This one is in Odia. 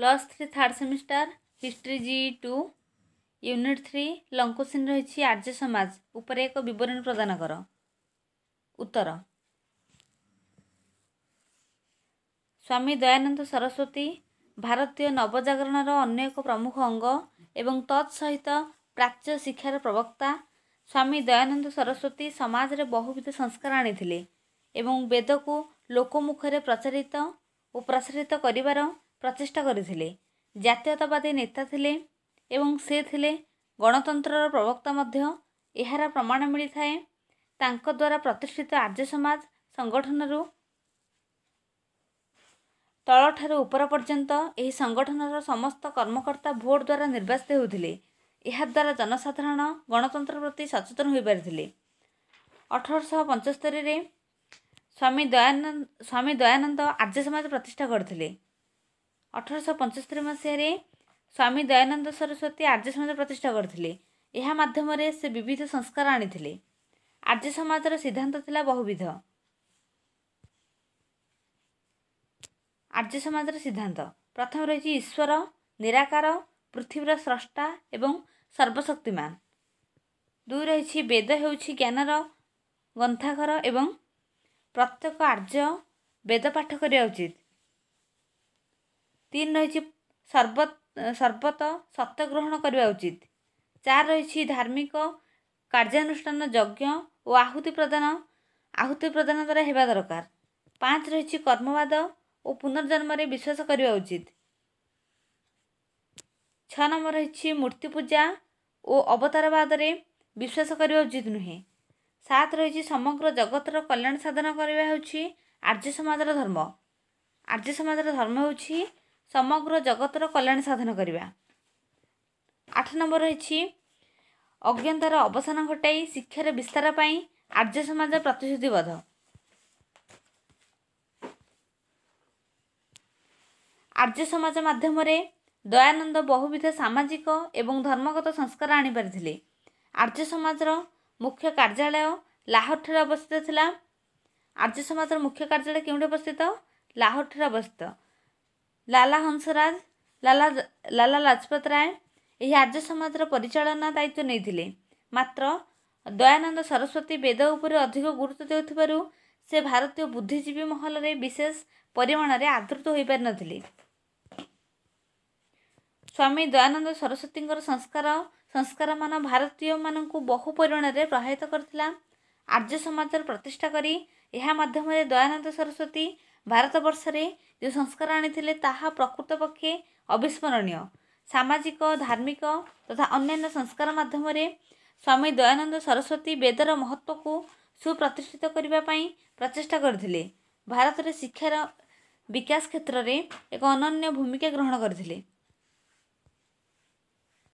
plus three third semester history G two unit three ଲଙ୍କୋସିନ୍ ରହିଛି ଆର୍ଯ୍ୟ ସମାଜ ଉପରେ ଏକ ବିବରଣୀ ପ୍ରଦାନ କର ଉତ୍ତର ସ୍ୱାମୀ ଦୟାନନ୍ଦ ସରସ୍ୱତୀ ଭାରତୀୟ ନବଜାଗରଣର ଅନ୍ୟ ଏକ ପ୍ରମୁଖ ଅଙ୍ଗ ଏବଂ ତତ୍ ସହିତ ପ୍ରାଚ୍ୟ ଶିକ୍ଷାର ପ୍ରବକ୍ତା ସ୍ୱାମୀ ଦୟାନନ୍ଦ ସରସ୍ୱତୀ ସମାଜରେ ବହୁବିଧ ସଂସ୍କାର ଆଣିଥିଲେ ଏବଂ ବେଦକୁ ଲୋକମୁଖରେ ପ୍ରଚାରିତ ଓ ପ୍ରସାରିତ କରିବାର ପ୍ରଚେଷ୍ଟା କରିଥିଲେ ଜାତୀୟତାବାଦୀ ନେତା ଥିଲେ ଏବଂ ସେ ଥିଲେ ଗଣତନ୍ତ୍ରର ପ୍ରବକ୍ତା ମଧ୍ୟ ଏହାର ପ୍ରମାଣ ମିଳିଥାଏ ତାଙ୍କ ଦ୍ୱାରା ପ୍ରତିଷ୍ଠିତ ଆର୍ଯ୍ୟ ସମାଜ ସଂଗଠନରୁ ତଳଠାରୁ ଉପର ପର୍ଯ୍ୟନ୍ତ ଏହି ସଂଗଠନର ସମସ୍ତ କର୍ମକର୍ତ୍ତା ଭୋଟ୍ ଦ୍ୱାରା ନିର୍ବାଚିତ ହେଉଥିଲେ ଏହାଦ୍ୱାରା ଜନସାଧାରଣ ଗଣତନ୍ତ୍ର ପ୍ରତି ସଚେତନ ହୋଇପାରିଥିଲେ ଅଠରଶହ ପଞ୍ଚସ୍ତରୀରେ ସ୍ୱାମୀ ଦୟାନନ୍ଦ ସ୍ୱାମୀ ଦୟାନନ୍ଦ ଆର୍ଯ୍ୟ ସମାଜ ପ୍ରତିଷ୍ଠା କରିଥିଲେ ଅଠରଶହ ପଞ୍ଚସ୍ତରୀ ମସିହାରେ ସ୍ୱାମୀ ଦୟାନନ୍ଦ ସରସ୍ୱତୀ ଆର୍ଯ୍ୟ ସମାଜ ପ୍ରତିଷ୍ଠା କରିଥିଲେ ଏହା ମାଧ୍ୟମରେ ସେ ବିବିଧ ସଂସ୍କାର ଆଣିଥିଲେ ଆର୍ଯ୍ୟ ସମାଜର ସିଦ୍ଧାନ୍ତ ଥିଲା ବହୁବିଧ ଆର୍ଯ୍ୟ ସମାଜର ସିଦ୍ଧାନ୍ତ ପ୍ରଥମ ରହିଛି ଈଶ୍ୱର ନିରାକାର ପୃଥିବୀର ସ୍ରଷ୍ଟା ଏବଂ ସର୍ବଶକ୍ତିମାନ ଦୁଇ ରହିଛି ବେଦ ହେଉଛି ଜ୍ଞାନର ଗ୍ରନ୍ଥାଘର ଏବଂ ପ୍ରତ୍ୟେକ ଆର୍ଯ୍ୟ ବେଦ ପାଠ କରିବା ଉଚିତ ତିନି ରହିଛି ସର୍ବତ ସର୍ବତ ଗ୍ରହଣ କରିବା ଉଚିତ ଚାରି ରହିଛି ଧାର୍ମିକ କାର୍ଯ୍ୟାନୁଷ୍ଠାନ ଯଜ୍ଞ ଓ ଆହୁତି ପ୍ରଦାନ ଆହୁତି ପ୍ରଦାନ ଦ୍ୱାରା ହେବା ଦରକାର ପାଞ୍ଚ ରହିଛି କର୍ମବାଦ ଓ ପୁନର୍ଜନ୍ମରେ ବିଶ୍ୱାସ କରିବା ଉଚିତ ଛଅ ନମ୍ବର ରହିଛି ମୂର୍ତ୍ତି ପୂଜା ଓ ଅବତାରବାଦରେ ବିଶ୍ୱାସ କରିବା ଉଚିତ ନୁହେଁ ସାତ ରହିଛି ସମଗ୍ର ଜଗତର କଲ୍ୟାଣ ସାଧନ କରିବା ହେଉଛି ଆର୍ଯ୍ୟ ସମାଜର ଧର୍ମ ଆର୍ଯ୍ୟ ସମାଜର ଧର୍ମ ହେଉଛି ସମଗ୍ର ଜଗତର କଲ୍ୟାଣ ସାଧନ କରିବା ଆଠ ନମ୍ବର ହେଉଛି ଅଜ୍ଞତାର ଅବସାନ ଘଟାଇ ଶିକ୍ଷାର ବିସ୍ତାର ପାଇଁ ଆର୍ଯ୍ୟ ସମାଜ ପ୍ରତିଶ୍ରୁତିବଦ୍ଧ ଆର୍ଯ୍ୟ ସମାଜ ମାଧ୍ୟମରେ ଦୟାନନ୍ଦ ବହୁବିଧ ସାମାଜିକ ଏବଂ ଧର୍ମଗତ ସଂସ୍କାର ଆଣିପାରିଥିଲେ ଆର୍ଯ୍ୟ ସମାଜର ମୁଖ୍ୟ କାର୍ଯ୍ୟାଳୟ ଲାହୋରଠାରେ ଅବସ୍ଥିତ ଥିଲା ଆର୍ଯ୍ୟ ସମାଜର ମୁଖ୍ୟ କାର୍ଯ୍ୟାଳୟ କେଉଁଠି ଅବସ୍ଥିତ ଲାହୋରଠାରେ ଅବସ୍ଥିତ ଲାଲା ହଂସରାଜ ଲାଲା ଲାଲା ଲାଜପତ ରାୟ ଏହି ଆର୍ଯ୍ୟ ସମାଜର ପରିଚାଳନା ଦାୟିତ୍ୱ ନେଇଥିଲେ ମାତ୍ର ଦୟାନନ୍ଦ ସରସ୍ୱତୀ ବେଦ ଉପରେ ଅଧିକ ଗୁରୁତ୍ୱ ଦେଉଥିବାରୁ ସେ ଭାରତୀୟ ବୁଦ୍ଧିଜୀବୀ ମହଲରେ ବିଶେଷ ପରିମାଣରେ ଆଦୃତ ହୋଇପାରିନଥିଲେ ସ୍ୱାମୀ ଦୟାନନ୍ଦ ସରସ୍ୱତୀଙ୍କର ସଂସ୍କାର ସଂସ୍କାରମାନ ଭାରତୀୟମାନଙ୍କୁ ବହୁ ପରିମାଣରେ ପ୍ରଭାବିତ କରିଥିଲା ଆର୍ଯ୍ୟ ସମାଜର ପ୍ରତିଷ୍ଠା କରି ଏହା ମାଧ୍ୟମରେ ଦୟାନନ୍ଦ ସରସ୍ୱତୀ ଭାରତବର୍ଷରେ ଯେଉଁ ସଂସ୍କାର ଆଣିଥିଲେ ତାହା ପ୍ରକୃତ ପକ୍ଷେ ଅବିସ୍ମରଣୀୟ ସାମାଜିକ ଧାର୍ମିକ ତଥା ଅନ୍ୟାନ୍ୟ ସଂସ୍କାର ମାଧ୍ୟମରେ ସ୍ୱାମୀ ଦୟାନନ୍ଦ ସରସ୍ୱତୀ ବେଦର ମହତ୍ଵକୁ ସୁପ୍ରତିଷ୍ଠିତ କରିବା ପାଇଁ ପ୍ରଚେଷ୍ଟା କରିଥିଲେ ଭାରତରେ ଶିକ୍ଷାର ବିକାଶ କ୍ଷେତ୍ରରେ ଏକ ଅନନ୍ୟ ଭୂମିକା ଗ୍ରହଣ କରିଥିଲେ